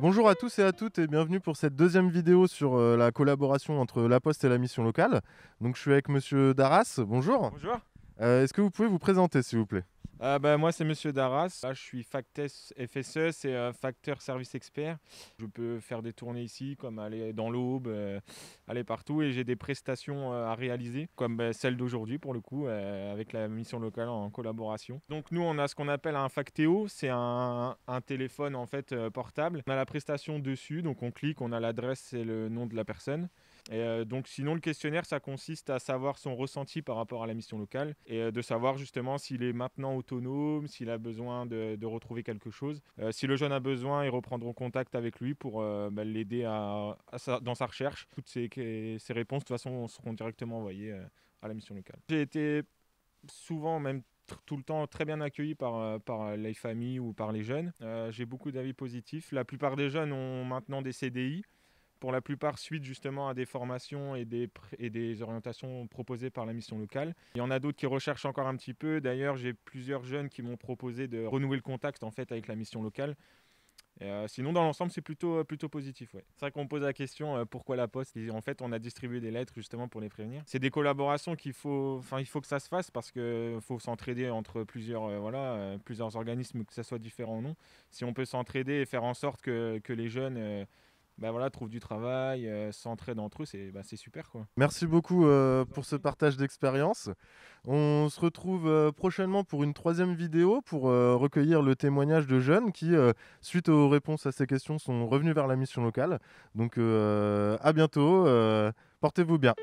Bonjour à tous et à toutes et bienvenue pour cette deuxième vidéo sur euh, la collaboration entre La Poste et la mission locale. Donc je suis avec Monsieur Daras, bonjour. Bonjour. Euh, est-ce que vous pouvez vous présenter s'il vous plaît ah bah, moi, c'est Monsieur Darras. je suis Factes FSE, c'est euh, Facteur Service Expert. Je peux faire des tournées ici, comme aller dans l'Aube, euh, aller partout. Et j'ai des prestations euh, à réaliser, comme bah, celle d'aujourd'hui, pour le coup, avec la mission locale en collaboration. Donc, nous, on a ce qu'on appelle un factéo, C'est un, un, téléphone, en fait, portable. On a la prestation dessus, donc on clique, on a l'adresse et le nom de la personne. Euh, donc sinon le questionnaire ça consiste à savoir son ressenti par rapport à la mission locale et euh, de savoir justement s'il est maintenant autonome, s'il a besoin de, retrouver quelque chose. Euh, si le jeune a besoin, ils reprendront contact avec lui pour bah, l'aider dans sa recherche. Toutes ces, réponses de toute façon seront directement envoyées à la mission locale. J'ai été souvent même tout le temps très bien accueilli par, par les familles ou par les jeunes. J'ai beaucoup d'avis positifs. La plupart des jeunes ont maintenant des CDI pour la plupart suite justement à des formations et des, et des orientations proposées par la mission locale. Il y en a d'autres qui recherchent encore un petit peu. D'ailleurs, j'ai plusieurs jeunes qui m'ont proposé de renouer le contact en fait avec la mission locale. Euh, sinon, dans l'ensemble, c'est plutôt, euh, plutôt positif. Ouais. C'est vrai qu'on pose la question euh, pourquoi la Poste En fait, on a distribué des lettres justement pour les prévenir. C'est des collaborations qu'il faut, il faut que ça se fasse parce qu'il faut s'entraider entre plusieurs, voilà, plusieurs organismes, que ce soit différent ou non. Si on peut s'entraider et faire en sorte que, que les jeunes bah voilà, trouve du travail, euh, s'entraide entre eux, bah, c'est super. Quoi. Merci beaucoup euh, pour ce partage d'expérience. On se retrouve euh, prochainement pour une troisième vidéo pour recueillir le témoignage de jeunes qui, suite aux réponses à ces questions, sont revenus vers la mission locale. Donc à bientôt, portez-vous bien.